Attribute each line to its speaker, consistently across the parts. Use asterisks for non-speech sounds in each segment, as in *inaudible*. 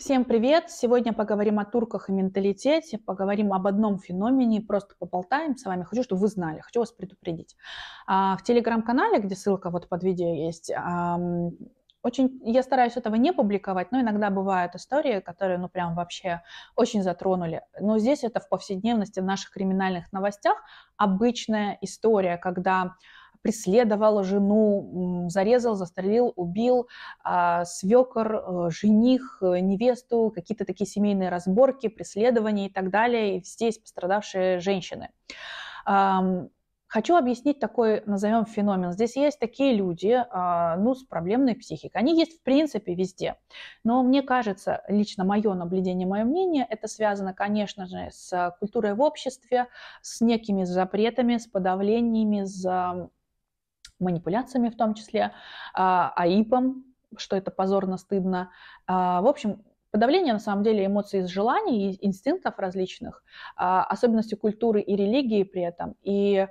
Speaker 1: Всем привет! Сегодня поговорим о турках и менталитете, поговорим об одном феномене, просто поболтаем с вами. Хочу, чтобы вы знали, хочу вас предупредить. А, в телеграм-канале, где ссылка вот под видео есть, очень, я стараюсь этого не публиковать, но иногда бывают истории, которые, ну, прям вообще очень затронули. Но здесь это в повседневности, в наших криминальных новостях обычная история, когда преследовал жену, зарезал, застрелил, убил, а, свекор, э, жених, э, невесту, какие-то такие семейные разборки, преследования и так далее. И здесь пострадавшие женщины. Хочу объяснить такой, назовем, феномен. Здесь есть такие люди, а, ну, с проблемной психикой. Они есть, в принципе, везде. Но мне кажется, лично мое наблюдение, мое мнение, это связано, конечно же, с культурой в обществе, с некими запретами, с подавлениями, с манипуляциями в том числе, АИПом, а что это позорно, стыдно. А, в общем, подавление, на самом деле, эмоций из желаний, и инстинктов различных, а, особенности культуры и религии при этом. И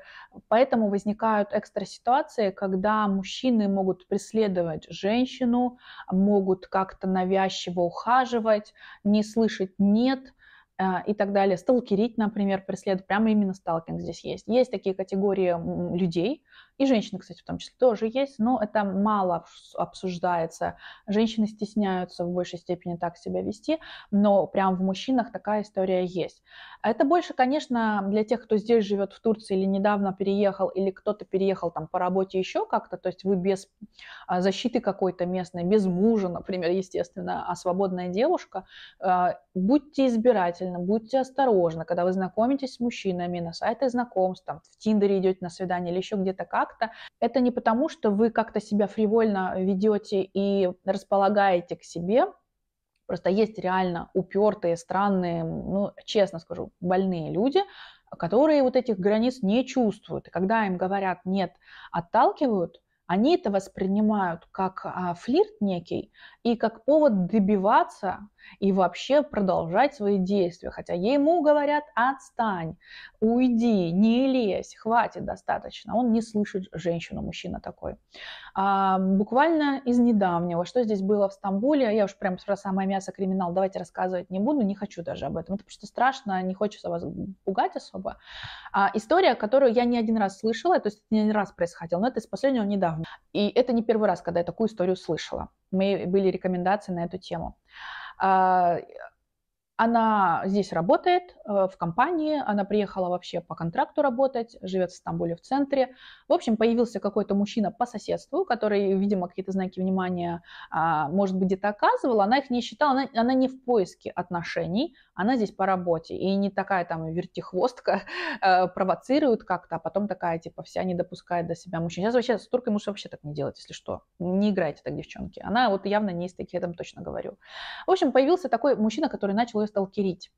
Speaker 1: поэтому возникают экстра-ситуации, когда мужчины могут преследовать женщину, могут как-то навязчиво ухаживать, не слышать «нет», и так далее. Сталкерить, например, преследовать, прямо именно сталкинг здесь есть. Есть такие категории людей, и женщины, кстати, в том числе тоже есть, но это мало обсуждается. Женщины стесняются в большей степени так себя вести, но прям в мужчинах такая история есть. Это больше, конечно, для тех, кто здесь живет в Турции или недавно переехал, или кто-то переехал там по работе еще как-то, то есть вы без а, защиты какой-то местной, без мужа, например, естественно, а свободная девушка, а, будьте избирательны, будьте осторожны, когда вы знакомитесь с мужчинами на сайтах знакомств, там, в Тиндере идете на свидание или еще где-то как, контакта. Это не потому, что вы как-то себя фривольно ведете и располагаете к себе, Просто есть реально упертые, странные, ну, честно скажу, больные люди, которые вот этих границ не чувствуют. И когда им говорят «нет», отталкивают, они это воспринимают как а, флирт некий и как повод добиваться и вообще продолжать свои действия. Хотя ему говорят «отстань», «уйди», «не лезь», «хватит, достаточно». Он не слышит женщину, мужчина такой. А, буквально из недавнего, что здесь было в Стамбуле, я уж прям про самое мясо криминал давайте рассказывать не буду, не хочу даже об этом. Это просто страшно, не хочется вас пугать особо. А, история, которую я не один раз слышала, то есть не один раз происходила, но это из последнего недавно и это не первый раз, когда я такую историю слышала. Мы были рекомендации на эту тему. А, она здесь работает э, в компании, она приехала вообще по контракту работать, живет в Стамбуле в центре. В общем, появился какой-то мужчина по соседству, который, видимо, какие-то знаки внимания, а, может быть, где-то оказывал. Она их не считала, она, она не в поиске отношений, она здесь по работе, и не такая там вертихвостка *laughs* э, провоцирует как-то, а потом такая типа вся не допускает до себя мужчин. Сейчас вообще с туркой муж вообще так не делать, если что. Не играйте так, девчонки. Она вот явно не из таких, я там точно говорю. В общем, появился такой мужчина, который начал ее сталкерить.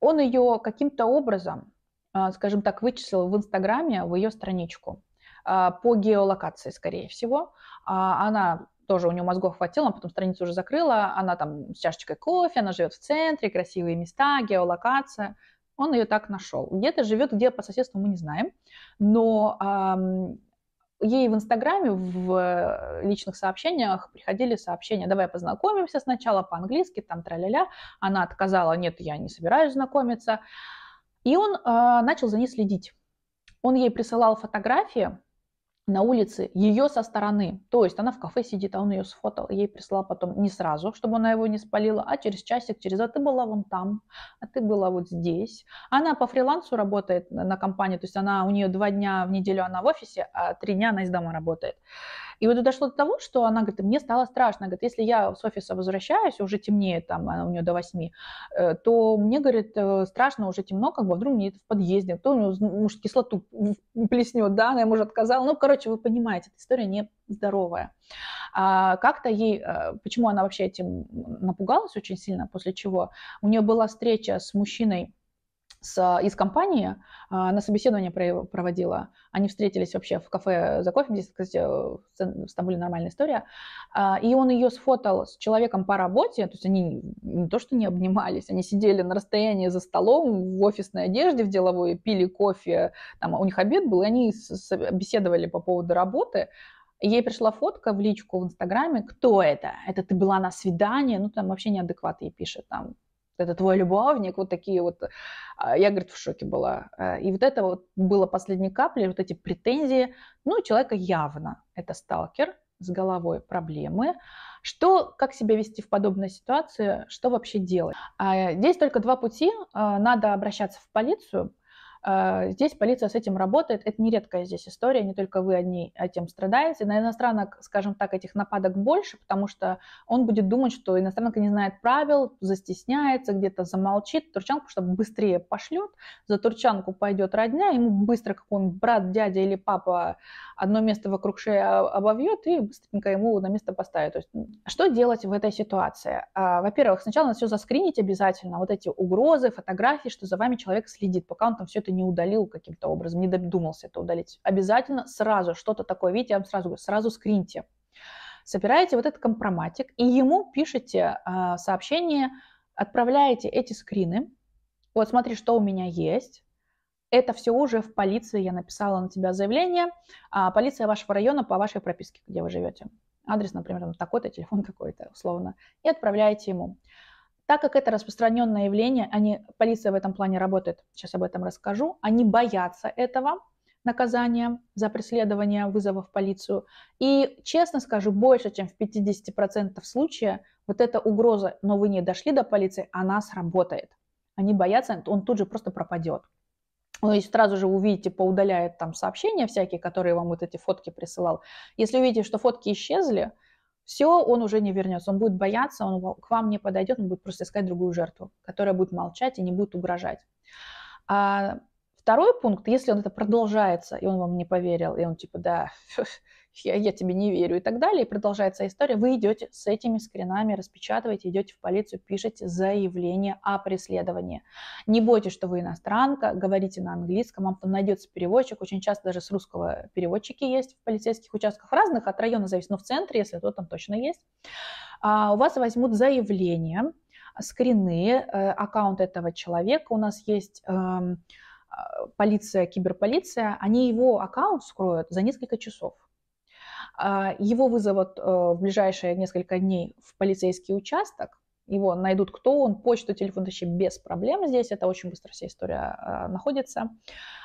Speaker 1: Он ее каким-то образом, э, скажем так, вычислил в Инстаграме, в ее страничку э, по геолокации, скорее всего. А она тоже у нее мозгов хватило, она потом страницу уже закрыла, она там с чашечкой кофе, она живет в центре, красивые места, геолокация. Он ее так нашел. Где-то живет, где по соседству мы не знаем, но эм, ей в Инстаграме в личных сообщениях приходили сообщения, давай познакомимся сначала по-английски, там тра-ля-ля. Она отказала, нет, я не собираюсь знакомиться. И он э, начал за ней следить. Он ей присылал фотографии, на улице ее со стороны. То есть она в кафе сидит, а он ее сфотал, ей прислал потом не сразу, чтобы она его не спалила, а через часик, через «а ты была вон там», «а ты была вот здесь». Она по фрилансу работает на компании, то есть она, у нее два дня в неделю она в офисе, а три дня она из дома работает. И вот дошло до того, что она говорит, мне стало страшно. Говорит, если я с офиса возвращаюсь, уже темнее там, она у нее до восьми, э, то мне, говорит, э, страшно, уже темно, как бы а вдруг мне это в подъезде, кто а у нее, может, кислоту плеснет, да, она ему уже отказала. Ну, короче, вы понимаете, эта история не здоровая. А как-то ей, э, почему она вообще этим напугалась очень сильно, после чего у нее была встреча с мужчиной, с, из компании а, на собеседование проводила. Они встретились вообще в кафе за кофе, здесь, кстати, в Стамбуле нормальная история. А, и он ее сфотал с человеком по работе, то есть они не то что не обнимались, они сидели на расстоянии за столом в офисной одежде, в деловой, пили кофе, там у них обед был, и они беседовали по поводу работы. Ей пришла фотка в личку в Инстаграме, кто это? Это ты была на свидании? Ну, там вообще неадекват ей пишет, там, это твой любовник, вот такие вот. А, я, говорит, в шоке была. А, и вот это вот было последней каплей, вот эти претензии. Ну, человека явно это сталкер с головой проблемы. Что, как себя вести в подобной ситуации, что вообще делать? А, здесь только два пути. Надо обращаться в полицию, а, здесь полиция с этим работает. Это не редкая здесь история, не только вы одни этим страдаете. На иностранок, скажем так, этих нападок больше, потому что он будет думать, что иностранка не знает правил, застесняется, где-то замолчит. Турчанку, чтобы быстрее пошлет, за турчанку пойдет родня, ему быстро какой-нибудь брат, дядя или папа одно место вокруг шеи обовьет и быстренько ему на место поставит. То есть, что делать в этой ситуации? А, во-первых, сначала надо все заскринить обязательно, вот эти угрозы, фотографии, что за вами человек следит, пока он там все это не удалил каким-то образом, не додумался это удалить. Обязательно сразу что-то такое, видите, я вам сразу говорю, сразу скриньте. Собираете вот этот компроматик и ему пишете а, сообщение, отправляете эти скрины. Вот смотри, что у меня есть. Это все уже в полиции. Я написала на тебя заявление. А, полиция вашего района по вашей прописке, где вы живете адрес, например, такой-то, *laughs* телефон какой то условно, и отправляете ему. Так как это распространенное явление, они, полиция в этом плане работает, сейчас об этом расскажу, они боятся этого наказания за преследование вызова в полицию. И, честно скажу, больше, чем в 50% случаев вот эта угроза, но вы не дошли до полиции, она сработает. Они боятся, он тут же просто пропадет. Ну, если сразу же увидите, поудаляет там сообщения всякие, которые вам вот эти фотки присылал. Если увидите, что фотки исчезли, все, он уже не вернется, он будет бояться, он к вам не подойдет, он будет просто искать другую жертву, которая будет молчать и не будет угрожать. А второй пункт, если он это продолжается, и он вам не поверил, и он типа, да, *laughs* я, я тебе не верю и так далее. И продолжается история. Вы идете с этими скринами, распечатываете, идете в полицию, пишете заявление о преследовании. Не бойтесь, что вы иностранка, говорите на английском, вам там найдется переводчик. Очень часто даже с русского переводчики есть в полицейских участках разных, от района зависит, но в центре, если то, там точно есть. А у вас возьмут заявление, скрины, э, аккаунт этого человека. У нас есть эм, э, полиция, киберполиция, они его аккаунт скроют за несколько часов. А, его вызовут э, в ближайшие несколько дней в полицейский участок. Его найдут кто он, почту, телефон вообще без проблем здесь. Это очень быстро вся история а, находится.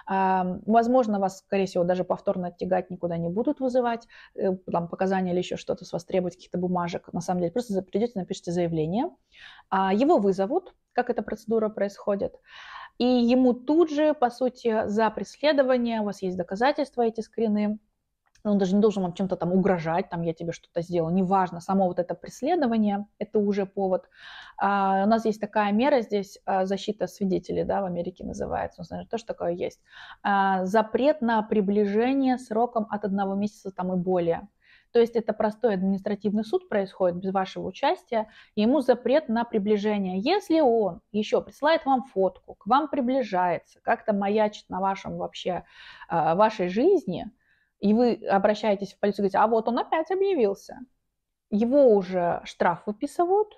Speaker 1: А, возможно, вас, скорее всего, даже повторно оттягать никуда не будут вызывать. Э, там показания или еще что-то с вас требовать, каких-то бумажек. На самом деле, просто придете, напишите заявление. Его вызовут, как эта процедура происходит. И ему тут же, по сути, за преследование, у вас есть доказательства, эти скрины, он даже не должен вам чем-то там угрожать, там я тебе что-то сделал, неважно, само вот это преследование, это уже повод. А, у нас есть такая мера здесь, а, защита свидетелей, да, в Америке называется, ну, знаешь, тоже такое есть. А, запрет на приближение сроком от одного месяца там и более. То есть это простой административный суд происходит без вашего участия, ему запрет на приближение. Если он еще присылает вам фотку, к вам приближается, как-то маячит на вашем вообще, а, вашей жизни – и вы обращаетесь в полицию говорите, а вот он опять объявился, его уже штраф выписывают,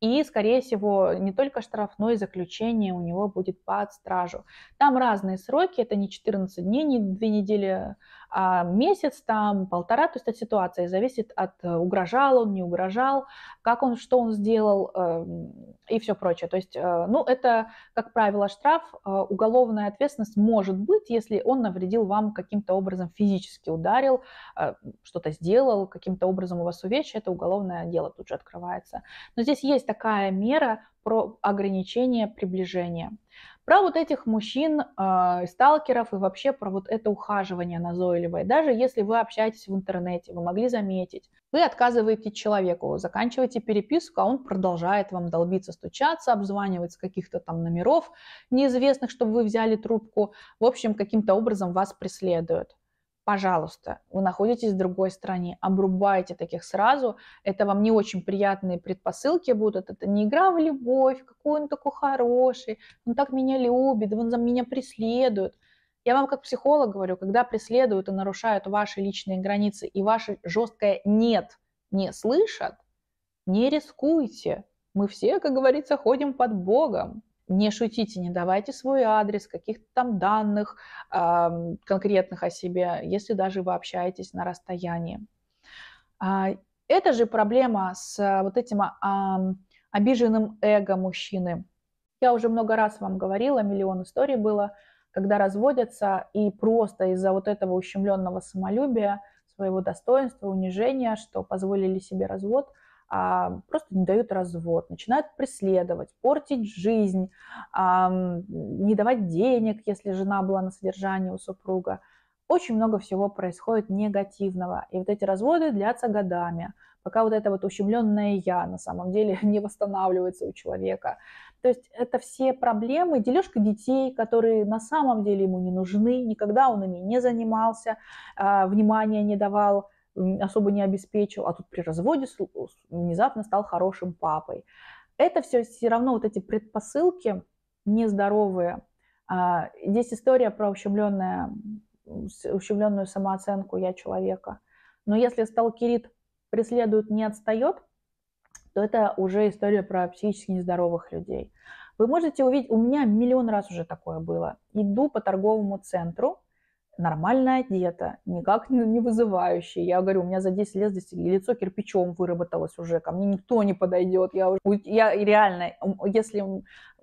Speaker 1: и, скорее всего, не только штраф, но и заключение у него будет под стражу. Там разные сроки, это не 14 дней, не 2 недели а месяц, там, полтора, то есть от ситуации зависит от э, угрожал он, не угрожал, как он, что он сделал эм, и все прочее. То есть, э, ну, это, как правило, штраф, а, уголовная ответственность может быть, если он навредил вам каким-то образом физически, ударил, а, что-то сделал, каким-то образом у вас увечье, это уголовное дело тут же открывается. Но здесь есть такая мера про ограничение приближения про вот этих мужчин, э, сталкеров и вообще про вот это ухаживание назойливое. Даже если вы общаетесь в интернете, вы могли заметить, вы отказываете человеку, заканчиваете переписку, а он продолжает вам долбиться, стучаться, обзванивать с каких-то там номеров неизвестных, чтобы вы взяли трубку. В общем, каким-то образом вас преследуют пожалуйста, вы находитесь в другой стране, обрубайте таких сразу, это вам не очень приятные предпосылки будут, это не игра в любовь, какой он такой хороший, он так меня любит, он за меня преследует. Я вам как психолог говорю, когда преследуют и нарушают ваши личные границы и ваше жесткое «нет» не слышат, не рискуйте. Мы все, как говорится, ходим под Богом не шутите, не давайте свой адрес, каких-то там данных э, конкретных о себе, если даже вы общаетесь на расстоянии. Э, это же проблема с а, вот этим э, обиженным эго мужчины. Я уже много раз вам говорила, миллион историй было, когда разводятся и просто из-за вот этого ущемленного самолюбия, своего достоинства, унижения, что позволили себе развод – а, просто не дают развод, начинают преследовать, портить жизнь, а, не давать денег, если жена была на содержании у супруга. Очень много всего происходит негативного. И вот эти разводы длятся годами, пока вот это вот ущемленное «я» на самом деле *laughs* не восстанавливается у человека. То есть это все проблемы, дележка детей, которые на самом деле ему не нужны, никогда он ими не занимался, а, внимания не давал, особо не обеспечил, а тут при разводе внезапно стал хорошим папой. Это все все равно вот эти предпосылки нездоровые. А, здесь история про ущемленное, ущемленную самооценку «я человека». Но если сталкерит преследует, не отстает, то это уже история про психически нездоровых людей. Вы можете увидеть, у меня миллион раз уже такое было. Иду по торговому центру, нормально одета, никак не вызывающая. Я говорю, у меня за 10 лет здесь лицо кирпичом выработалось уже, ко мне никто не подойдет. Я, уже, я реально, если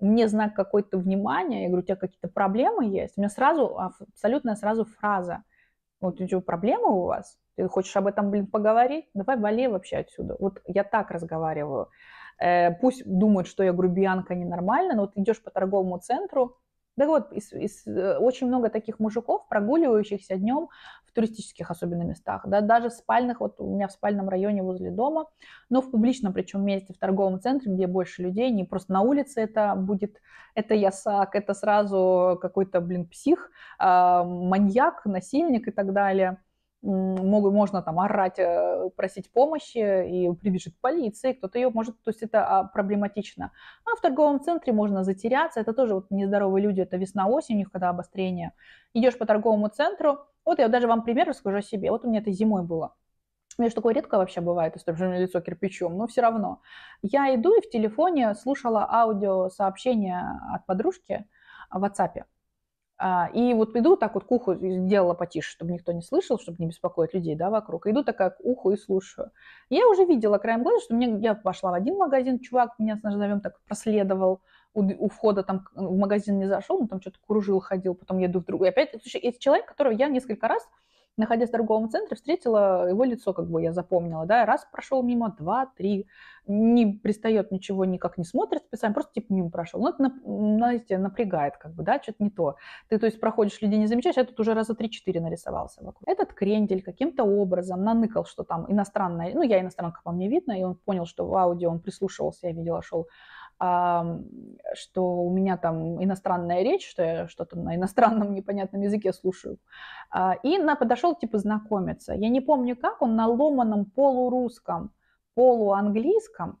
Speaker 1: мне знак какой-то внимания, я говорю, у тебя какие-то проблемы есть, у меня сразу, абсолютно сразу фраза, вот у тебя проблемы у вас, ты хочешь об этом, блин, поговорить? Давай вали вообще отсюда. Вот я так разговариваю. Э, пусть думают, что я грубиянка ненормальная. но вот идешь по торговому центру, да вот, из, из, э, очень много таких мужиков, прогуливающихся днем в туристических особенно местах, да, даже в спальных, вот у меня в спальном районе возле дома, но в публичном причем месте, в торговом центре, где больше людей, не просто на улице это будет, это ясак, это сразу какой-то, блин, псих, а, маньяк, насильник и так далее могут, можно там орать, э, просить помощи, и прибежит полиция, кто-то ее может, то есть это а, проблематично. А в торговом центре можно затеряться, это тоже вот нездоровые люди, это весна-осень, у них когда обострение. Идешь по торговому центру, вот я даже вам пример расскажу о себе, вот у меня это зимой было. У меня же такое редко вообще бывает, то есть у меня лицо кирпичом, но все равно. Я иду и в телефоне слушала аудио сообщение от подружки в WhatsApp. А, и вот иду так вот к уху, сделала потише, чтобы никто не слышал, чтобы не беспокоить людей да, вокруг. Иду такая к уху и слушаю. Я уже видела краем глаза, что мне, я пошла в один магазин, чувак меня, назовем так, проследовал, у, у входа там в магазин не зашел, он там что-то кружил, ходил, потом еду в другой. Опять, слушай, это человек, которого я несколько раз находясь в торговом центре, встретила его лицо, как бы я запомнила, да, раз прошел мимо, два, три, не пристает ничего, никак не смотрит специально, просто типа мимо прошел. Ну, это, знаете, напрягает, как бы, да, что-то не то. Ты, то есть, проходишь, людей не замечаешь, а тут уже раза три-четыре нарисовался вокруг. Этот крендель каким-то образом наныкал, что там иностранная, ну, я иностранка, по мне видно, и он понял, что в аудио он прислушивался, я видела, шел а, что у меня там иностранная речь, что я что-то на иностранном *laughs* непонятном языке слушаю. А, и на, подошел типа знакомиться. Я не помню как, он на ломаном полурусском, полуанглийском.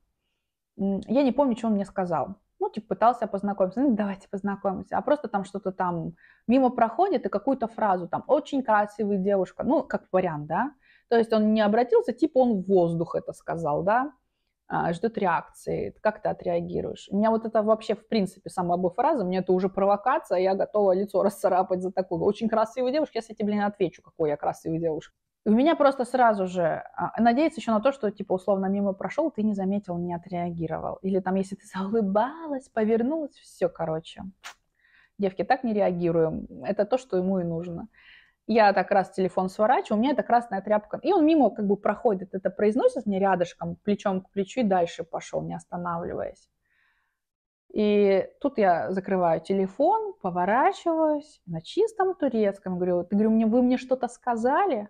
Speaker 1: Я не помню, что он мне сказал. Ну, типа, пытался познакомиться. Ну, давайте познакомимся. А просто там что-то там мимо проходит и какую-то фразу там «очень красивая девушка». Ну, как вариант, да? То есть он не обратился, типа он в воздух это сказал, да? А, ждет реакции, как ты отреагируешь. У меня вот это вообще, в принципе, сама бы фраза, мне это уже провокация, а я готова лицо расцарапать за такую. Очень красивую девушку, я, с кстати, блин, отвечу, какой я красивый девушка. У меня просто сразу же а, надеяться еще на то, что, типа, условно, мимо прошел, ты не заметил, не отреагировал. Или там, если ты заулыбалась, повернулась, все, короче. Девки, так не реагируем. Это то, что ему и нужно я так раз телефон сворачиваю, у меня это красная тряпка. И он мимо как бы проходит, это произносит мне рядышком, плечом к плечу и дальше пошел, не останавливаясь. И тут я закрываю телефон, поворачиваюсь на чистом турецком, говорю, ты, говорю, мне, вы мне что-то сказали?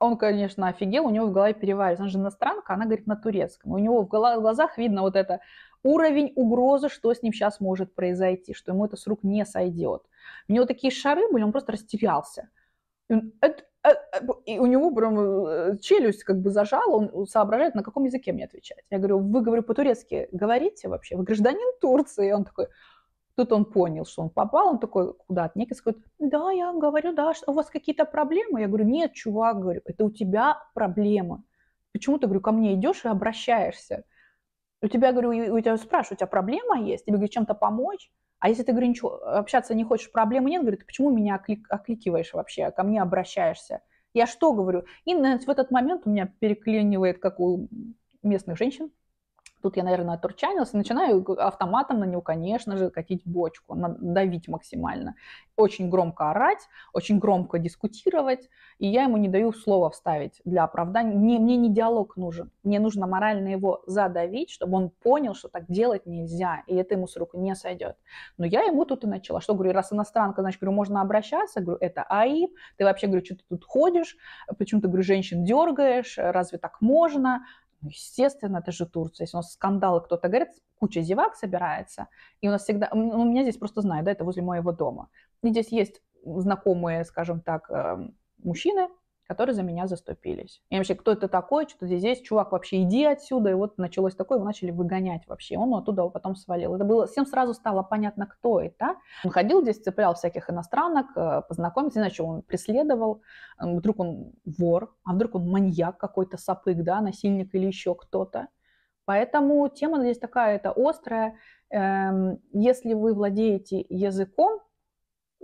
Speaker 1: Он, конечно, офигел, у него в голове переваривается. Она же иностранка, она говорит на турецком. У него в глазах видно вот это уровень угрозы, что с ним сейчас может произойти, что ему это с рук не сойдет. У него такие шары были, он просто растерялся. И, э, э, у него прям э, челюсть как бы зажала, он соображает, на каком языке мне отвечать. Я говорю, вы, говорю, по-турецки говорите вообще? Вы гражданин Турции? И он такой, Тут он понял, что он попал, он такой куда отнекается, говорит, да, я говорю, да, что у вас какие-то проблемы? Я говорю, нет, чувак, говорю, это у тебя проблемы. Почему ты, говорю, ко мне идешь и обращаешься? У тебя, говорю, у тебя спрашивают, у тебя проблема есть? Тебе, говорю, чем-то помочь? А если ты, говорю, ничего, общаться не хочешь, проблемы нет, говорю, ты почему меня оклик, окликиваешь вообще, а ко мне обращаешься? Я что говорю? И в этот момент у меня переклинивает, как у местных женщин, Тут я, наверное, отурчанилась и начинаю автоматом на него, конечно же, катить бочку, давить максимально. Очень громко орать, очень громко дискутировать, и я ему не даю слова вставить для оправдания. Мне, мне не диалог нужен, мне нужно морально его задавить, чтобы он понял, что так делать нельзя, и это ему с рук не сойдет. Но я ему тут и начала, что, говорю, раз иностранка, значит, говорю, можно обращаться, говорю, это АИ, ты вообще, говорю, что ты тут ходишь, почему ты, говорю, женщин дергаешь, разве так можно? Ну, естественно, это же Турция. Если у нас скандалы, кто-то говорит, куча зевак собирается. И у нас всегда... Ну, меня здесь просто знают, да, это возле моего дома. И здесь есть знакомые, скажем так, эм, мужчины, которые за меня заступились. И вообще, кто это такой, что ты здесь, чувак, вообще иди отсюда. И вот началось такое, его начали выгонять вообще. Он оттуда потом свалил. Это было, всем сразу стало понятно, кто это. Он ходил здесь, цеплял всяких иностранок, э, познакомиться, иначе он преследовал. Э, вдруг он вор, а вдруг он маньяк какой-то, сапык, да, насильник или еще кто-то. Поэтому тема здесь такая, это острая. Эм, если вы владеете языком,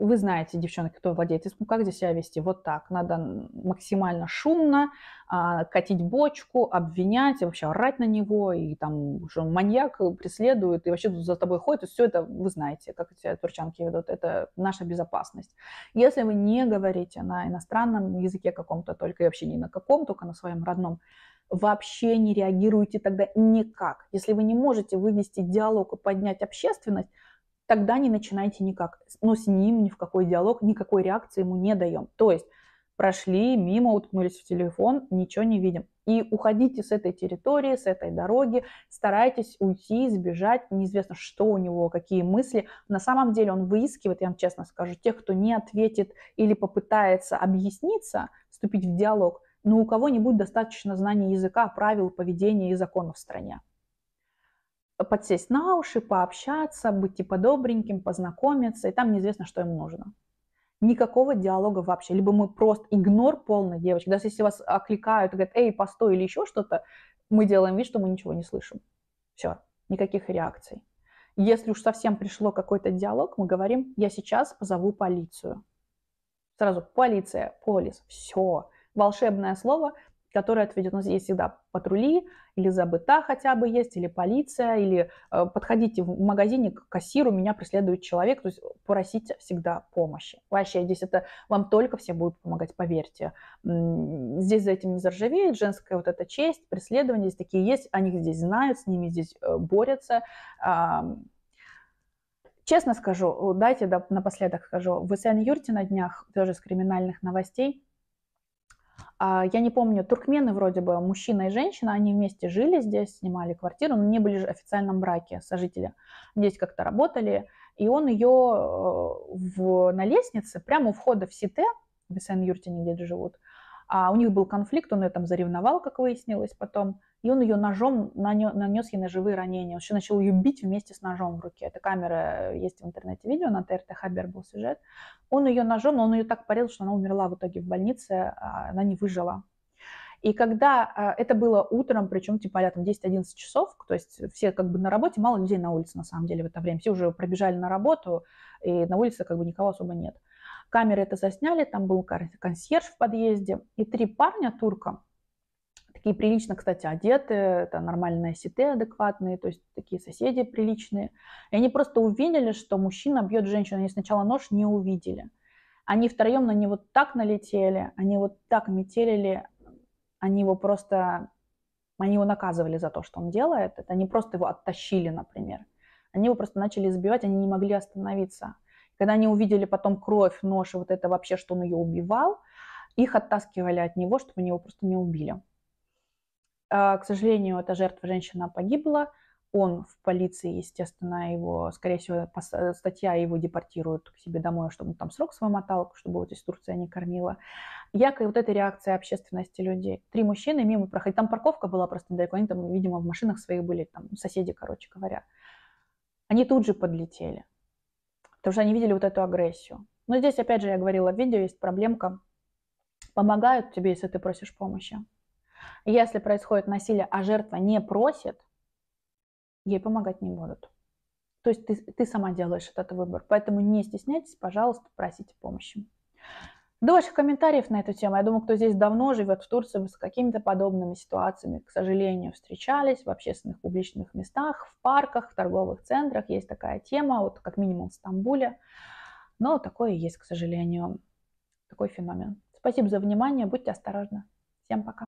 Speaker 1: вы знаете, девчонки, кто владеет ну как здесь себя вести? Вот так. Надо максимально шумно а, катить бочку, обвинять, и вообще орать на него, и там что маньяк преследует, и вообще за тобой ходит. И все это вы знаете, как эти турчанки ведут. Это наша безопасность. Если вы не говорите на иностранном языке каком-то только, и вообще ни на каком, только на своем родном, вообще не реагируете тогда никак. Если вы не можете вывести диалог и поднять общественность, тогда не начинайте никак. Но ну, с ним ни в какой диалог, никакой реакции ему не даем. То есть прошли мимо, уткнулись в телефон, ничего не видим. И уходите с этой территории, с этой дороги, старайтесь уйти, сбежать. неизвестно, что у него, какие мысли. На самом деле он выискивает, я вам честно скажу, тех, кто не ответит или попытается объясниться, вступить в диалог, но у кого не будет достаточно знаний языка, правил поведения и законов в стране подсесть на уши, пообщаться, быть типа добреньким, познакомиться, и там неизвестно, что им нужно. Никакого диалога вообще. Либо мы просто игнор полный, девочки. Даже если вас окликают и говорят, эй, постой или еще что-то, мы делаем вид, что мы ничего не слышим. Все, никаких реакций. Если уж совсем пришло какой-то диалог, мы говорим, я сейчас позову полицию. Сразу полиция, полис, все. Волшебное слово, которые отведет. У нас есть всегда патрули, или забыта хотя бы есть, или полиция, или э, подходите в магазине к кассиру, меня преследует человек, то есть просите всегда помощи. Вообще здесь это вам только все будут помогать, поверьте. Здесь за этим не заржавеет женская вот эта честь, преследование, здесь такие есть, они здесь знают, с ними здесь э, борются. Честно скажу, дайте да, напоследок скажу, в Исен-Юрте на днях, тоже с криминальных новостей, а, я не помню, туркмены вроде бы, мужчина и женщина, они вместе жили здесь, снимали квартиру, но не были же в официальном браке сожители. Здесь как-то работали, и он ее э, в, на лестнице, прямо у входа в Сите, в Сен-Юрте, где живут, а у них был конфликт, он ее там заревновал, как выяснилось потом, и он ее ножом нанес ей ножевые ранения. Он еще начал ее бить вместе с ножом в руке. эта камера э, есть в интернете видео, на ТРТ Хабер был сюжет. Он ее ножом, но он ее так порезал, что она умерла в итоге в больнице, а она не выжила. И когда а, это было утром, причем типа а 10-11 часов, то есть все как бы на работе, мало людей на улице на самом деле в это время, все уже пробежали на работу, и на улице как бы никого особо нет. Камеры это засняли, там был консьерж в подъезде, и три парня турка, такие прилично, кстати, одеты, это нормальные сеты адекватные, то есть такие соседи приличные. И они просто увидели, что мужчина бьет женщину. Они сначала нож не увидели. Они втроем на него так налетели, они вот так метелили, они его просто... Они его наказывали за то, что он делает. Это они просто его оттащили, например. Они его просто начали избивать, они не могли остановиться. Когда они увидели потом кровь, нож и вот это вообще, что он ее убивал, их оттаскивали от него, чтобы они его просто не убили. А, к сожалению, эта жертва женщина погибла. Он в полиции, естественно, его, скорее всего, э, статья его депортируют к себе домой, чтобы он там срок свой мотал, чтобы вот здесь Турция не кормила. Якой вот эта реакция общественности людей. Три мужчины мимо проходили. Там парковка была просто недалеко. Они там, видимо, в машинах своих были, там соседи, короче говоря. Они тут же подлетели, потому что они видели вот эту агрессию. Но здесь, опять же, я говорила в видео, есть проблемка. Помогают тебе, если ты просишь помощи. Если происходит насилие, а жертва не просит, ей помогать не будут. То есть ты, ты сама делаешь этот выбор. Поэтому не стесняйтесь, пожалуйста, просите помощи. До ваших комментариев на эту тему. Я думаю, кто здесь давно живет в Турции, вы с какими-то подобными ситуациями, к сожалению, встречались в общественных публичных местах, в парках, в торговых центрах. Есть такая тема, вот как минимум в Стамбуле. Но такое есть, к сожалению, такой феномен. Спасибо за внимание, будьте осторожны. Всем пока.